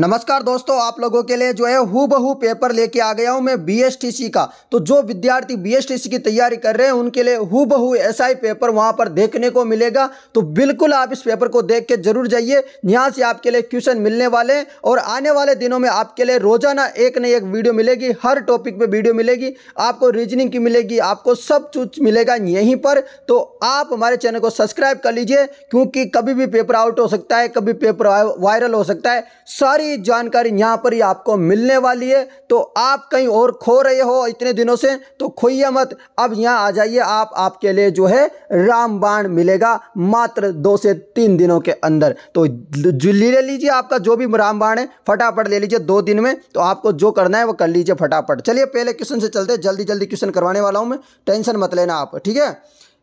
नमस्कार दोस्तों आप लोगों के लिए जो है हु बहु पेपर लेके आ गया हूं मैं बीएसटीसी का तो जो विद्यार्थी बीएसटीसी की तैयारी कर रहे हैं उनके लिए हु एसआई पेपर वहां पर देखने को मिलेगा तो बिल्कुल आप इस पेपर को देख के जरूर जाइए यहां से आपके लिए क्वेश्चन मिलने वाले हैं और आने वाले दिनों में आपके लिए रोजाना एक न एक वीडियो मिलेगी हर टॉपिक पर वीडियो मिलेगी आपको रीजनिंग की मिलेगी आपको सब कुछ मिलेगा यहीं पर तो आप हमारे चैनल को सब्सक्राइब कर लीजिए क्योंकि कभी भी पेपर आउट हो सकता है कभी पेपर वायरल हो सकता है सारी सारी जानकारी यहाँ पर ही आपको मिलने वाली है तो आप कहीं और खो रहे हो इतने दिनों से तो खोइए मत अब यहाँ आ जाइए आप आपके लिए जो है रामबाण मिलेगा मात्र दो से तीन दिनों के अंदर तो ले लीजिए आपका जो भी रामबाण है फटाफट ले लीजिए दो दिन में तो आपको जो करना है वो कर लीजिए फटाफट चलिए पहले क्वेश्चन से चलते जल्दी जल्दी क्वेश्चन करवाने वाला हूँ मैं टेंशन मत लेना आप ठीक है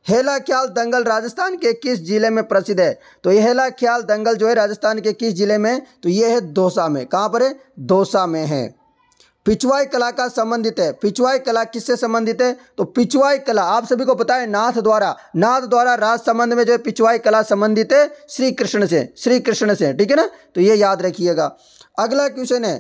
हेला ख्याल दंगल राजस्थान के किस ज़िले में प्रसिद्ध है तो यह हेला ख्याल दंगल जो है राजस्थान के किस ज़िले में तो यह है दोसा में कहाँ पर है दोसा में है पिछवाई कला का संबंधित है पिछवाई कला किससे संबंधित है तो पिछवाई कला आप सभी को पता है नाथ द्वारा नाथ द्वारा राज संबंध में जो है पिछवाई कला संबंधित है श्री कृष्ण से श्री कृष्ण से ठीक है ना तो ये याद रखिएगा अगला क्वेश्चन है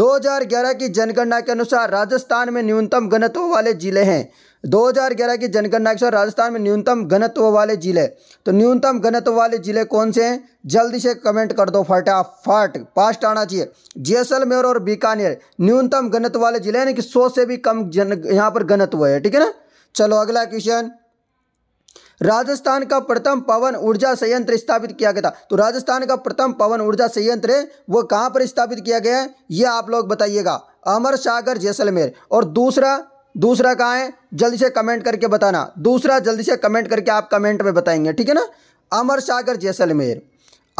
2011 की जनगणना के अनुसार राजस्थान में न्यूनतम घनत्व वाले जिले हैं 2011 की जनगणना के अनुसार राजस्थान में न्यूनतम घनत्व वाले जिले तो न्यूनतम घनत्व वाले जिले कौन से हैं जल्दी से कमेंट कर दो फटाफट पास्ट आना चाहिए जैसलमेर और बीकानेर न्यूनतम घनत्व वाले जिले यानी कि सौ से भी कम जन यहाँ पर घनत्व है ठीक है ना चलो अगला क्वेश्चन राजस्थान का प्रथम पवन ऊर्जा संयंत्र स्थापित किया गया था तो राजस्थान का प्रथम पवन ऊर्जा संयंत्र वो कहाँ पर स्थापित किया गया है ये आप लोग बताइएगा अमर सागर जैसलमेर और दूसरा दूसरा कहाँ है जल्दी से कमेंट करके बताना दूसरा जल्दी से कमेंट करके आप कमेंट में बताएंगे ठीक है ना अमर सागर जैसलमेर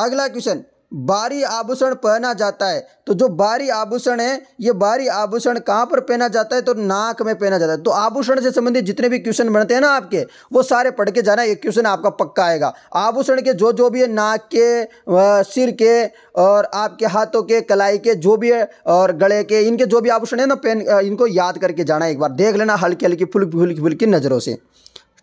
अगला क्वेश्चन बारी आभूषण पहना जाता है तो जो बारी आभूषण है ये बारी आभूषण कहाँ पर पहना जाता है तो नाक में पहना जाता है तो आभूषण से संबंधित जितने भी क्वेश्चन बनते हैं ना आपके वो सारे पढ़ के जाना ये क्वेश्चन आपका पक्का आएगा आभूषण के जो जो भी है नाक के सिर के और आपके हाथों के कलाई के जो भी है और गले के इनके जो भी आभूषण है ना पेन इनको याद करके जाना एक बार देख लेना हल्की हल्की फुल्की फुल्की फुल्की नज़रों से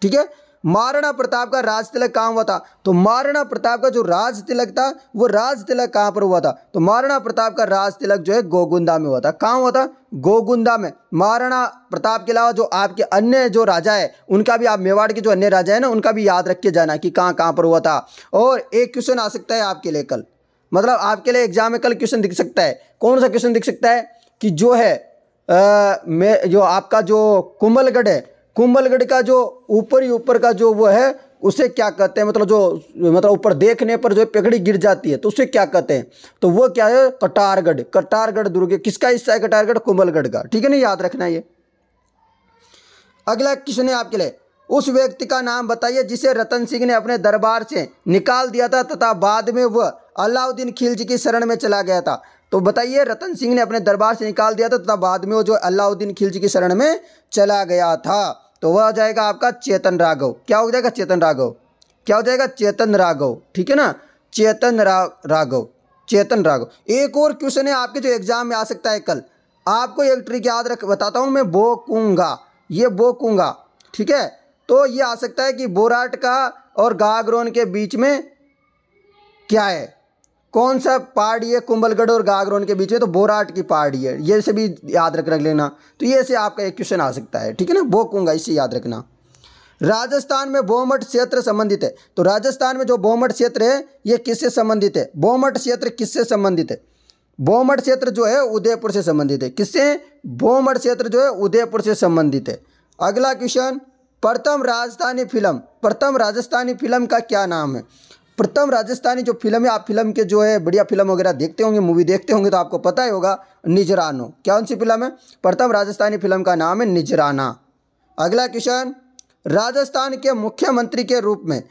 ठीक है महाराणा प्रताप का राज तिलक कहाँ हुआ था तो महाराणा प्रताप का जो राज तिलक था वो राज तिलक कहाँ पर हुआ था तो महाराणा प्रताप का राज तिलक जो है गोगुंदा में हुआ था कहाँ हुआ था गोगुंदा में महाराणा प्रताप के अलावा जो आपके अन्य जो राजा है उनका भी आप मेवाड़ के जो अन्य राजा है ना उनका भी याद रख के जाना कि कहाँ कहाँ पर हुआ था और एक क्वेश्चन आ सकता है आपके लिए कल मतलब आपके लिए एग्जाम में कल क्वेश्चन दिख सकता है कौन सा क्वेश्चन दिख सकता है कि जो है आ, जो आपका जो कुंभलगढ़ है कुंभलगढ़ का जो ऊपर ही ऊपर का जो वो है उसे क्या कहते हैं मतलब जो मतलब ऊपर देखने पर जो पगड़ी गिर जाती है तो उसे क्या कहते हैं तो वो क्या है कटारगढ़ कटारगढ़ दुर्ग किसका हिस्सा है कटारगढ़ कुंभलगढ़ का ठीक है ना याद रखना ये अगला क्वेश्चन है आपके लिए उस व्यक्ति का नाम बताइए जिसे रतन सिंह ने अपने दरबार से निकाल दिया था तथा बाद में वह अलाउद्दीन खिलजी की शरण में चला गया था तो बताइए रतन सिंह ने अपने दरबार से निकाल दिया था तथा बाद में वो जो अलाउद्दीन खिलजी की शरण में चला गया था तो वह आ जाएगा आपका चेतन राघव क्या हो जाएगा चेतन राघव क्या हो जाएगा चेतन राघव ठीक है ना चेतन राघव चेतन राघव एक और क्वेश्चन है आपके जो एग्जाम में आ सकता है कल आपको एक ट्रिक याद रख बताता हूँ मैं बोकूंगा ये बोकूंगा ठीक है तो ये आ सकता है कि बोराट का और गागरोन के बीच में क्या है कौन सा पहाड़ी है कुंभलगढ़ और गागरोन के बीच में तो बोराट की पहाड़ी है ये से भी याद रख रख लेना तो ये से आपका एक क्वेश्चन आ सकता है ठीक है ना कूंगा इसे याद रखना राजस्थान में बोमठ क्षेत्र संबंधित है तो राजस्थान में जो बोमठ क्षेत्र है ये किससे संबंधित है बोमठ क्षेत्र किससे संबंधित है बोमठ क्षेत्र जो है उदयपुर से संबंधित है किससे बोमठ क्षेत्र जो है उदयपुर से संबंधित है अगला क्वेश्चन प्रथम राजस्थानी फिल्म प्रथम राजस्थानी फिल्म का क्या नाम है प्रथम राजस्थानी जो फिल्म है आप फिल्म के जो है बढ़िया फिल्म वगैरह देखते होंगे मूवी देखते होंगे तो आपको पता ही होगा निजरानो कौन सी फिल्म है प्रथम राजस्थानी फिल्म का नाम है निजराना अगला क्वेश्चन राजस्थान के मुख्यमंत्री के रूप में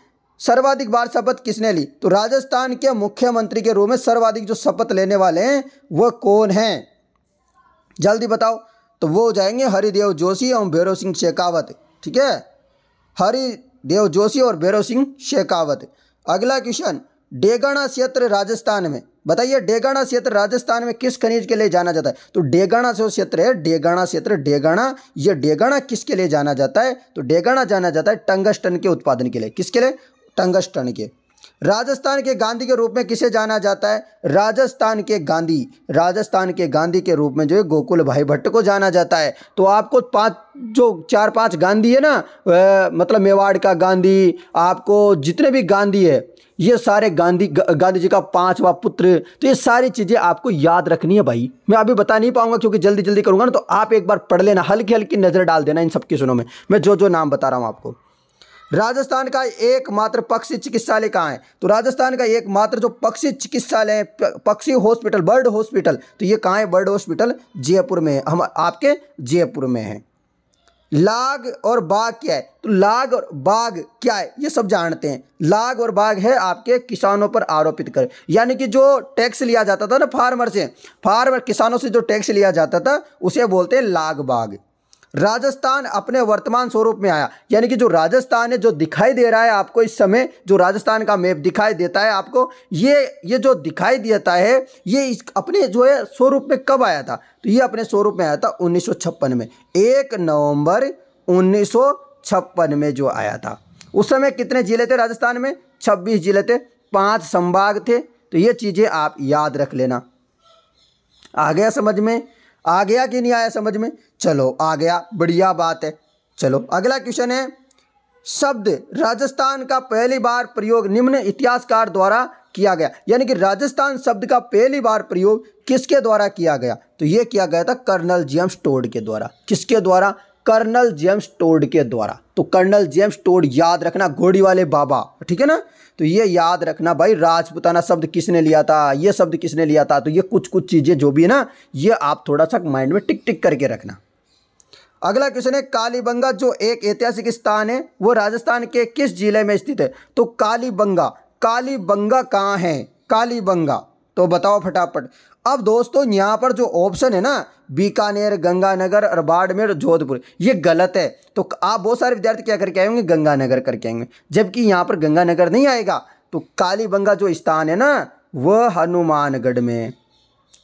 सर्वाधिक बार शपथ किसने ली तो राजस्थान के मुख्यमंत्री के रूप में सर्वाधिक जो शपथ लेने वाले हैं वह कौन है जल्दी बताओ तो वो हो जाएंगे हरिदेव जोशी एवं भैरव सिंह शेखावत ठीक है हरिदेव जोशी और भैरव सिंह शेखावत अगला क्वेश्चन डेगाना क्षेत्र राजस्थान में बताइए डेगाना क्षेत्र राजस्थान में किस खनिज के लिए जाना जाता है तो डेगाना जो क्षेत्र है डेगाना क्षेत्र डेगाना यह डेगाना किसके लिए जाना जाता है तो डेगाना जाना जाता है टंगस्टन के उत्पादन के लिए किसके लिए टंगस्टन के राजस्थान के गांधी के रूप में किसे जाना जाता है राजस्थान के गांधी राजस्थान के गांधी के रूप में जो है गोकुल भाई भट्ट को जाना जाता है तो आपको पाँच जो चार पांच गांधी है ना मतलब मेवाड़ का गांधी आपको जितने भी गांधी है ये सारे गांधी गांधी जी का पांचवा पुत्र तो ये सारी चीज़ें आपको याद रखनी है भाई मैं अभी बता नहीं पाऊंगा क्योंकि जल्दी जल्दी करूंगा ना तो आप एक बार पढ़ लेना हल्की हल्की नज़र डाल देना इन सब किसनों में मैं जो जो नाम बता रहा हूँ आपको राजस्थान का एकमात्र पक्षी चिकित्सालय कहाँ है तो राजस्थान का एकमात्र जो पक्षी चिकित्सालय पक्षी हॉस्पिटल बर्ड हॉस्पिटल तो ये कहाँ है बर्ड हॉस्पिटल जयपुर में है हम आपके जयपुर में है लाग और बाघ क्या है तो लाग और बाघ क्या है ये सब जानते हैं लाग और बाघ है आपके किसानों पर आरोपित कर यानी कि जो टैक्स लिया जाता था ना फार्मर से फार्मर किसानों से जो टैक्स लिया जाता था उसे बोलते हैं लाग बाघ राजस्थान अपने वर्तमान स्वरूप में आया यानी कि जो राजस्थान है जो दिखाई दे रहा है आपको इस समय जो राजस्थान का मैप दिखाई देता है आपको ये ये जो दिखाई देता है ये इस अपने जो है स्वरूप में कब आया था तो ये अपने स्वरूप में आया था उन्नीस में एक नवम्बर उन्नीस में जो आया था उस समय कितने ज़िले थे राजस्थान में छब्बीस ज़िले थे पाँच संभाग थे तो ये चीज़ें आप याद रख लेना आ गया समझ में आ गया कि नहीं आया समझ में चलो आ गया बढ़िया बात है चलो अगला क्वेश्चन है शब्द राजस्थान का पहली बार प्रयोग निम्न इतिहासकार द्वारा किया गया यानी कि राजस्थान शब्द का पहली बार प्रयोग किसके द्वारा किया गया तो यह किया गया था कर्नल जी एम स्टोर्ड के द्वारा किसके द्वारा कर्नल जेम्स टोड के द्वारा तो कर्नल जेम्स टोड याद रखना घोड़ी वाले बाबा ठीक है ना तो ये याद रखना भाई राजपुताना शब्द किसने लिया था ये शब्द किसने लिया था तो ये कुछ कुछ चीज़ें जो भी है ना ये आप थोड़ा सा माइंड में टिक टिक करके रखना अगला क्वेश्चन है कालीबंगा जो एक ऐतिहासिक स्थान है वो राजस्थान के किस जिले में स्थित है तो कालीबंगा कालीबंगा कहाँ है कालीबंगा तो बताओ फटाफट अब दोस्तों यहाँ पर जो ऑप्शन है ना बीकानेर गंगानगर और बाड़मेर जोधपुर ये गलत है तो आप बहुत सारे विद्यार्थी क्या करके आएंगे गंगानगर करके आएंगे जबकि यहाँ पर गंगानगर नहीं आएगा तो कालीबंगा जो स्थान है ना वह हनुमानगढ़ में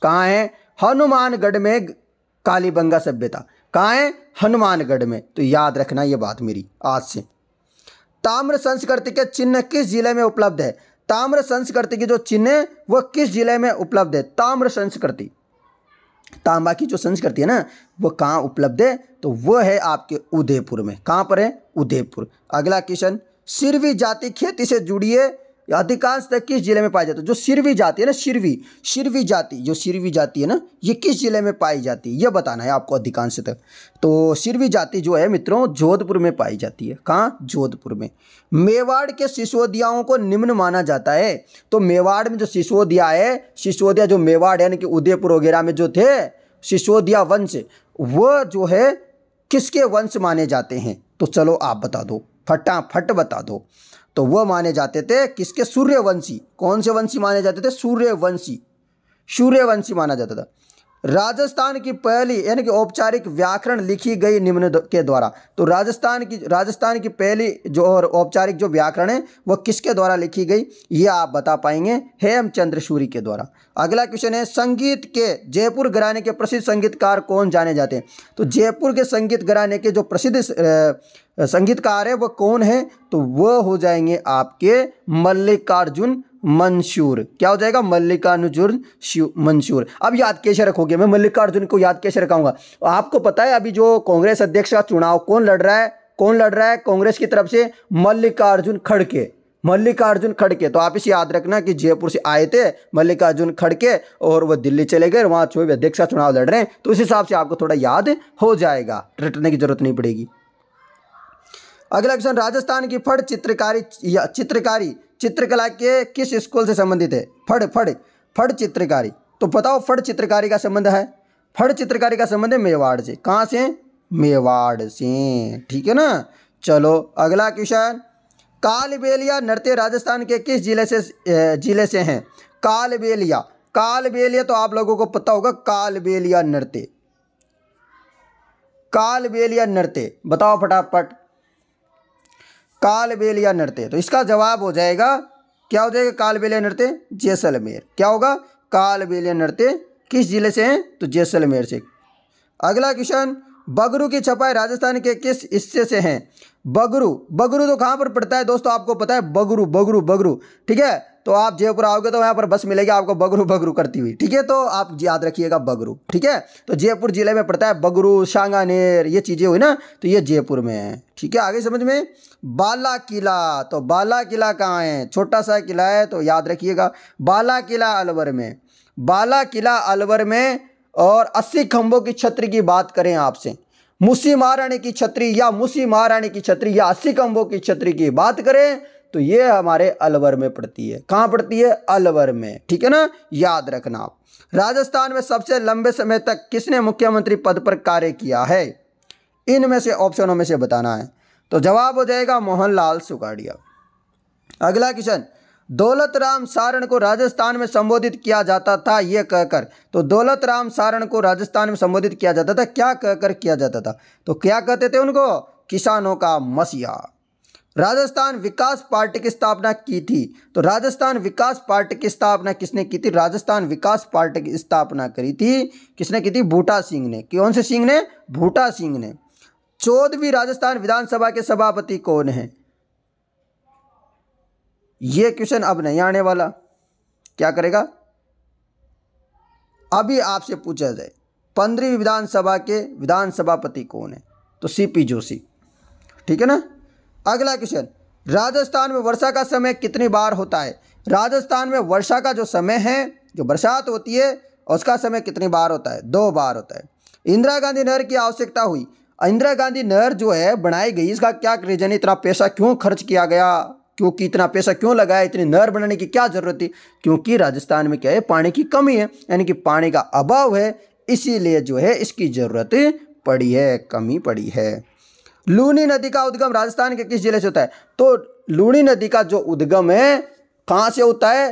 कहाँ है हनुमानगढ़ में कालीबंगा सभ्यता कहाँ है हनुमानगढ़ में तो याद रखना ये बात मेरी आज से ताम्र संस्कृति के चिन्ह किस जिले में उपलब्ध है ताम्र संस्कृति की जो चिन्ह है वह किस जिले में उपलब्ध है ताम्र संस्कृति तांबा की जो संस्कृति है ना वो कहाँ उपलब्ध है तो वह है आपके उदयपुर में कहाँ पर है उदयपुर अगला क्वेश्चन सिरवी जाति खेती से जुड़िए अधिकांश किस जिले में पाई जाती है जो सिरवी जाति है ना सिरवी सिरवी जाति जो सिरवी जाति है ना ये किस जिले में पाई जाती है ये बताना है आपको अधिकांश तक तो सिरवी जाति जो है मित्रों जोधपुर में पाई जाती है कहाँ जोधपुर में मेवाड़ के सिसोदियाओं को निम्न माना जाता है तो मेवाड़ में जो सिसोदिया है सिसोदिया जो मेवाड़ यानी कि उदयपुर वगैरह में जो थे सिसोदिया वंश वो जो है किसके वंश माने जाते हैं तो चलो आप बता दो फटाफट बता दो तो वह माने जाते थे किसके सूर्यवंशी कौन से वंशी माने जाते थे सूर्यवंशी सूर्यवंशी माना जाता था राजस्थान की पहली यानी कि औपचारिक व्याकरण लिखी गई निम्न के द्वारा तो राजस्थान की राजस्थान की पहली जो और औपचारिक जो व्याकरण है वह किसके द्वारा लिखी गई ये आप बता पाएंगे हेमचंद्र सूरी के द्वारा अगला क्वेश्चन है संगीत के जयपुर घराने के प्रसिद्ध संगीतकार कौन जाने जाते हैं तो जयपुर के संगीत घराने के जो प्रसिद्ध संगीतकार है वह कौन है तो वह हो जाएंगे आपके मल्लिकार्जुन मंशूर क्या हो जाएगा मल्लिकार्जुन मंशूर अब याद कैसे रखोगे मैं मल्लिकार्जुन को याद कैसे रखाऊंगा आपको पता है अभी जो कांग्रेस अध्यक्ष का चुनाव कौन लड़ रहा है कौन लड़ रहा है कांग्रेस की तरफ से मल्लिकार्जुन खड़के मल्लिकार्जुन खड़के तो आप इसे याद रखना कि जयपुर से आए थे मल्लिकार्जुन खड़के और वह दिल्ली चले गए वहाँ चुनाव अध्यक्ष का चुनाव लड़ रहे हैं तो उस हिसाब से आपको थोड़ा याद हो जाएगा रटने की जरूरत नहीं पड़ेगी अगला क्वेश्चन राजस्थान की फट चित्रकारी चित्रकारी चित्रकला के किस स्कूल से संबंधित है फड़ फड़ फड़ चित्रकारी तो बताओ फड़ चित्रकारी का संबंध है फड़ चित्रकारी का संबंध है मेवाड़ से कहाँ से मेवाड़ से ठीक है ना चलो अगला क्वेश्चन कालबेलिया नृत्य राजस्थान के किस जिले से जिले से हैं कालबेलिया कालबेलिया तो आप लोगों को पता होगा कालबेलिया नृत्य कालबेलिया नृत्य बताओ फटाफट कालबेलिया या नृत्य तो इसका जवाब हो जाएगा क्या हो जाएगा कालबेलिया नृत्य जैसलमेर क्या होगा कालबेलिया नृत्य किस जिले से हैं तो जैसलमेर से अगला क्वेश्चन बगरू की छपाई राजस्थान के किस हिस्से से हैं बगरू बगरू तो कहाँ पर पड़ता है दोस्तों आपको पता है बगरू बगरू बगरू ठीक है तो आप जयपुर आओगे तो यहाँ पर बस मिलेगी आपको बगरू बगरू करती हुई ठीक है तो आप याद रखिएगा बगरू ठीक है तो जयपुर जिले में पड़ता है बगरू शांगानेर ये चीज़ें हुई ना तो ये जयपुर में है ठीक है आगे समझ में बाला किला तो बाला किला कहाँ है छोटा सा किला है तो याद रखिएगा बाला किला अलवर में बाला किला अलवर में और अस्सी खम्भों की छतरी की बात करें आपसे मुसी महारानी की छतरी या मुसी महारानी की छतरी या अस्सी खम्भों की छतरी की बात करें तो ये हमारे अलवर में पड़ती है कहाँ पड़ती है अलवर में ठीक है ना याद रखना आप राजस्थान में सबसे लंबे समय तक किसने मुख्यमंत्री पद पर कार्य किया है इनमें से ऑप्शनों में से बताना है तो जवाब हो जाएगा मोहनलाल सुगाड़िया अगला क्वेश्चन दौलत राम सारण को राजस्थान में संबोधित किया जाता था यह कहकर तो दौलत राम सारण को राजस्थान में संबोधित किया जाता था क्या कहकर किया जाता था तो क्या कहते थे उनको किसानों का मसीहा राजस्थान विकास पार्टी की स्थापना की थी तो राजस्थान विकास पार्टी की स्थापना किसने की थी राजस्थान विकास पार्टी की स्थापना करी थी किसने की थी भूटा सिंह ने कौन से सिंह ने भूटा सिंह ने चौदहवीं राजस्थान विधानसभा के सभापति कौन है ये क्वेश्चन अब नहीं आने वाला क्या करेगा अभी आपसे पूछा जाए पंद्रहवीं विधानसभा के विधान सभापति कौन है तो सीपी जोशी ठीक है ना अगला क्वेश्चन राजस्थान में वर्षा का समय कितनी बार होता है राजस्थान में वर्षा का जो समय है जो बरसात होती है उसका समय कितनी बार होता है दो बार होता है इंदिरा गांधी नहर की आवश्यकता हुई इंदिरा गांधी नहर जो है बनाई गई इसका क्या रीजन इतना पैसा क्यों खर्च किया गया क्योंकि इतना पैसा क्यों लगाया इतनी नहर बनाने की क्या ज़रूरत थी क्योंकि राजस्थान में क्या है पानी की कमी है यानी कि पानी का अभाव है इसीलिए जो है इसकी ज़रूरत पड़ी है कमी पड़ी है लूनी नदी का उद्गम राजस्थान के किस जिले से होता है तो लूनी नदी का जो उद्गम है कहां से होता है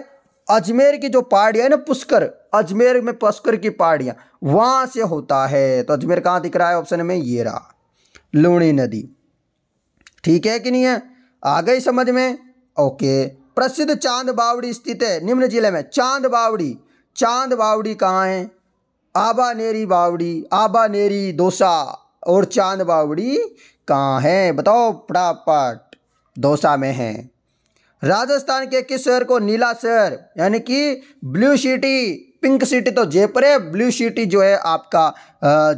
अजमेर की जो पहाड़ियां है ना पुष्कर अजमेर में पुष्कर की पहाड़ियां वहां से होता है तो अजमेर कहां दिख रहा है ऑप्शन में ये रहा लूणी नदी ठीक है कि नहीं है आ गई समझ में ओके प्रसिद्ध चांद बावड़ी स्थित है निम्न जिले में चांद बावड़ी चांद बावड़ी कहाँ है आबानेरी बावड़ी आबानेरी दोसा और चांद बावड़ी कहाँ है बताओ फटाफट दौसा में है राजस्थान के किस शहर को नीला शहर यानी कि ब्लू सिटी पिंक सिटी तो जयपुर है ब्लू सिटी जो है आपका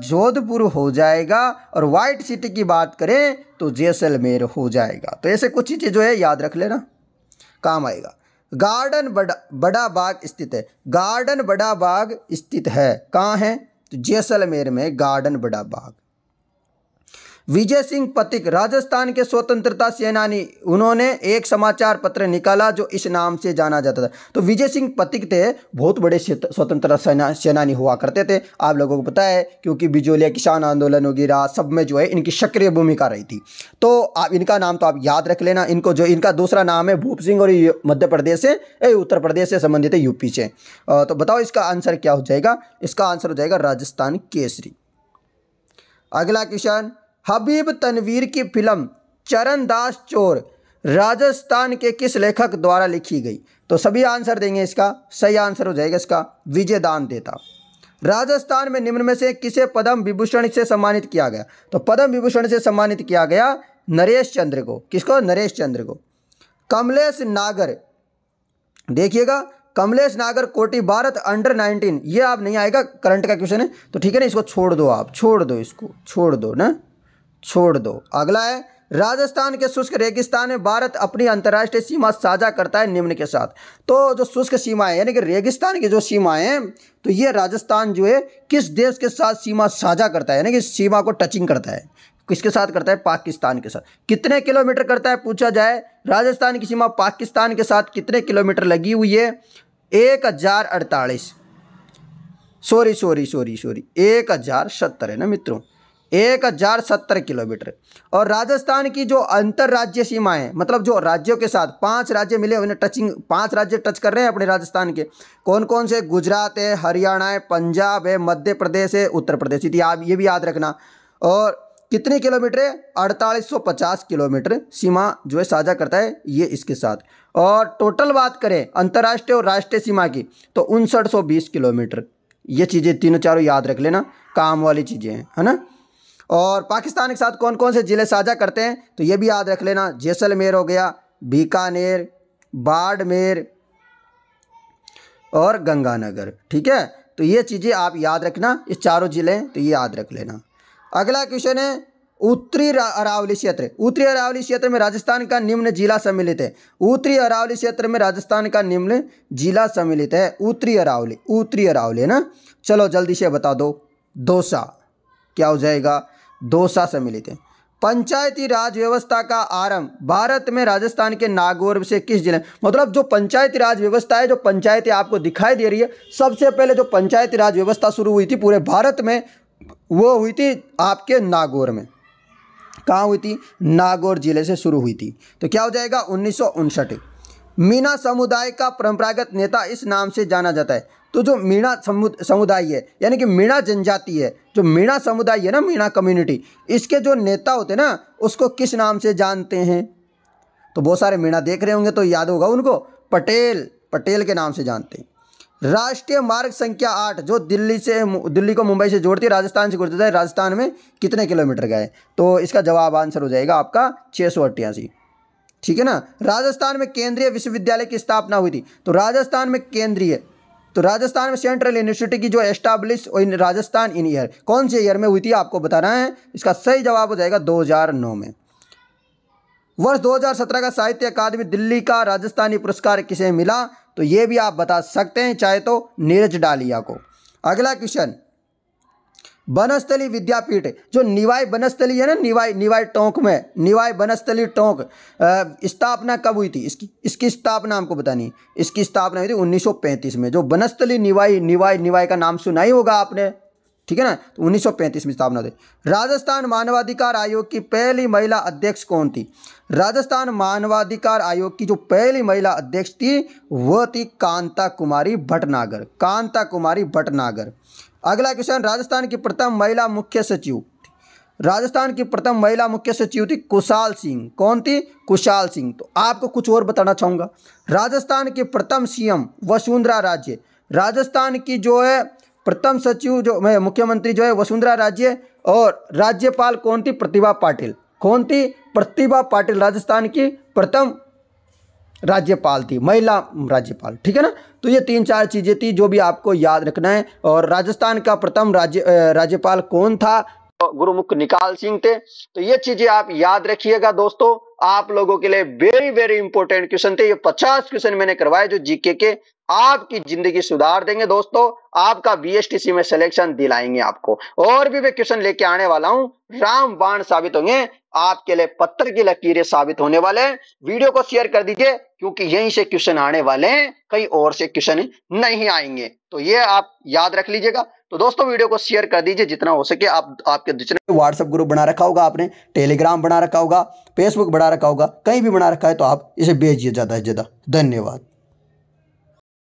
जोधपुर हो जाएगा और वाइट सिटी की बात करें तो जैसलमेर हो जाएगा तो ऐसे कुछ चीज़ें जो है याद रख लेना काम आएगा गार्डन बड़ा बड़ा बाग स्थित है गार्डन बड़ा बाग स्थित है कहाँ है तो जैसलमेर में गार्डन बड़ा बाग विजय सिंह पतिक राजस्थान के स्वतंत्रता सेनानी उन्होंने एक समाचार पत्र निकाला जो इस नाम से जाना जाता था तो विजय सिंह पतिक थे बहुत बड़े स्वतंत्रता सेना सेनानी हुआ करते थे आप लोगों को पता है क्योंकि बिजोलिया किसान आंदोलन वगैरह सब में जो है इनकी सक्रिय भूमिका रही थी तो आप इनका नाम तो आप याद रख लेना इनको जो इनका दूसरा नाम है भूप सिंह और मध्य प्रदेश से उत्तर प्रदेश से संबंधित है यूपी से तो बताओ इसका आंसर क्या हो जाएगा इसका आंसर हो जाएगा राजस्थान केसरी अगला क्वेश्चन हबीब तनवीर की फिल्म चरणदास चोर राजस्थान के किस लेखक द्वारा लिखी गई तो सभी आंसर देंगे इसका सही आंसर हो जाएगा इसका विजय दान देता राजस्थान में निम्न में से किसे पद्म विभूषण से सम्मानित किया गया तो पद्म विभूषण से सम्मानित किया गया नरेश चंद्र को किसको नरेश चंद्र को कमलेश नागर देखिएगा कमलेश नागर कोटी भारत अंडर 19 ये आप नहीं आएगा करंट का क्वेश्चन है तो ठीक है ना इसको छोड़ दो आप छोड़ दो इसको छोड़ दो ना छोड़ दो अगला है राजस्थान के शुष्क रेगिस्तान में भारत अपनी अंतर्राष्ट्रीय सीमा साझा करता है निम्न के साथ तो जो शुष्क सीमाएं यानी कि रेगिस्तान की जो सीमाएं हैं तो ये राजस्थान जो है किस देश के साथ सीमा साझा करता है यानी कि सीमा को टचिंग करता है किसके साथ करता है पाकिस्तान के साथ कितने किलोमीटर करता है पूछा जाए राजस्थान की सीमा पाकिस्तान के साथ कितने किलोमीटर लगी हुई है एक हज़ार अड़तालीस सॉरी सॉरी सॉरी सॉरी एक हज़ार सत्तर है ना मित्रों एक हज़ार सत्तर किलोमीटर और राजस्थान की जो अंतर्राज्य सीमाएं मतलब जो राज्यों के साथ पांच राज्य मिले उन्हें टचिंग पांच राज्य टच कर रहे हैं अपने राजस्थान के कौन कौन से गुजरात है हरियाणा है पंजाब है मध्य प्रदेश है उत्तर प्रदेश यदि आप ये भी याद रखना और कितने किलोमीटर है अड़तालीस सौ पचास किलोमीटर सीमा जो है साझा करता है ये इसके साथ और टोटल बात करें अंतर्राष्ट्रीय और राष्ट्रीय सीमा की तो उनसठ सौ बीस किलोमीटर ये चीज़ें तीनों चारों याद रख लेना काम वाली चीज़ें हैं है ना और पाकिस्तान के साथ कौन कौन से ज़िले साझा करते हैं तो ये भी याद रख लेना जैसलमेर हो गया बीकानेर बाड़मेर और गंगानगर ठीक है तो ये चीज़ें आप याद रखना ये चारों ज़िले हैं तो ये याद रख लेना अगला क्वेश्चन है उत्तरी अरावली क्षेत्र उत्तरी अरावली क्षेत्र में राजस्थान का निम्न जिला सम्मिलित है उत्तरी अरावली क्षेत्र में राजस्थान का निम्न जिला सम्मिलित है उत्तरी अरावली उत्तरी अरावली है ना चलो जल्दी से बता दो दोसा क्या हो जाएगा दोसा से मिले है पंचायती राज व्यवस्था का आरंभ भारत में राजस्थान के नागौर से किस जिले मतलब जो पंचायती राज व्यवस्था है जो पंचायतें आपको दिखाई दे रही है सबसे पहले जो पंचायती राज व्यवस्था शुरू हुई थी पूरे भारत में वो हुई थी आपके नागौर में कहाँ हुई थी नागौर जिले से शुरू हुई थी तो क्या हो जाएगा उन्नीस मीना समुदाय का परंपरागत नेता इस नाम से जाना जाता है तो जो मीणा समुदाय है यानी कि मीणा जनजाति है जो मीणा समुदाय है ना मीणा कम्युनिटी इसके जो नेता होते हैं ना उसको किस नाम से जानते हैं तो बहुत सारे मीणा देख रहे होंगे तो याद होगा उनको पटेल पटेल के नाम से जानते हैं राष्ट्रीय मार्ग संख्या आठ जो दिल्ली से दिल्ली को मुंबई से जोड़ती है राजस्थान से गुजरता है तो राजस्थान में कितने किलोमीटर गए तो इसका जवाब आंसर हो जाएगा आपका छः सौ अट्ठासी ठीक है ना राजस्थान में केंद्रीय विश्वविद्यालय की स्थापना हुई थी तो राजस्थान में केंद्रीय तो राजस्थान में सेंट्रल यूनिवर्सिटी की जो establish in Rajasthan in year कौन से ईयर में हुई थी आपको बताना है इसका सही जवाब हो जाएगा 2009 में वर्ष 2017 का साहित्य अकादमी दिल्ली का राजस्थानी पुरस्कार किसे मिला तो ये भी आप बता सकते हैं चाहे तो नीरज डालिया को अगला क्वेश्चन बनस्थली विद्यापीठ जो निवाय बनस्थली है ना निवाय निवाय टोंक में निवाय बनस्थली टोंक स्थापना कब हुई थी इसकी इसकी स्थापना हमको बतानी इसकी स्थापना हुई थी 1935 में जो बनस्थली निवाय निवाय निवाय का नाम सुना ही होगा आपने ठीक है ना तो 1935 में स्थापना थी राजस्थान मानवाधिकार आयोग की पहली महिला अध्यक्ष कौन थी राजस्थान मानवाधिकार आयोग की जो पहली महिला अध्यक्ष थी वह थी कांता कुमारी भटनागर कांता कुमारी भटनागर अगला क्वेश्चन राजस्थान की प्रथम महिला मुख्य सचिव राजस्थान की प्रथम महिला मुख्य सचिव थी कुशाल सिंह कौन थी कुशाल सिंह तो आपको कुछ और बताना चाहूँगा राजस्थान की प्रथम सीएम वसुंधरा राज्य राजस्थान की जो है प्रथम सचिव जो मैं मुख्यमंत्री जो है वसुंधरा राज्य और राज्यपाल कौन थी प्रतिभा पाटिल कौन थी प्रतिभा पाटिल राजस्थान की प्रथम राज्यपाल थी महिला राज्यपाल ठीक है ना तो ये तीन चार चीज़ें थी जो भी आपको याद रखना है और राजस्थान का प्रथम राज्य राज्यपाल कौन था गुरुमुख निकाल सिंह थे तो ये चीजें आप याद रखिएगा दोस्तों आप लोगों के लिए वेरी वेरी इंपॉर्टेंट क्वेश्चन थे ये पचास क्वेश्चन मैंने करवाए जो जीके के आपकी जिंदगी सुधार देंगे दोस्तों आपका बीएसटीसी में सिलेक्शन दिलाएंगे आपको और भी मैं क्वेश्चन लेके आने वाला हूं राम बाण साबित होंगे आपके लिए पत्थर की लकीरें साबित होने वाले हैं वीडियो को शेयर कर दीजिए क्योंकि यहीं से क्वेश्चन आने वाले हैं कहीं और से क्वेश्चन नहीं आएंगे तो ये आप याद रख लीजिएगा तो दोस्तों वीडियो को शेयर कर दीजिए जितना हो सके आप आपके जितने व्हाट्सअप ग्रुप बना रखा होगा आपने टेलीग्राम बना रखा होगा फेसबुक बना रखा होगा कहीं भी बना रखा है तो आप इसे भेजिए ज़्यादा से ज़्यादा धन्यवाद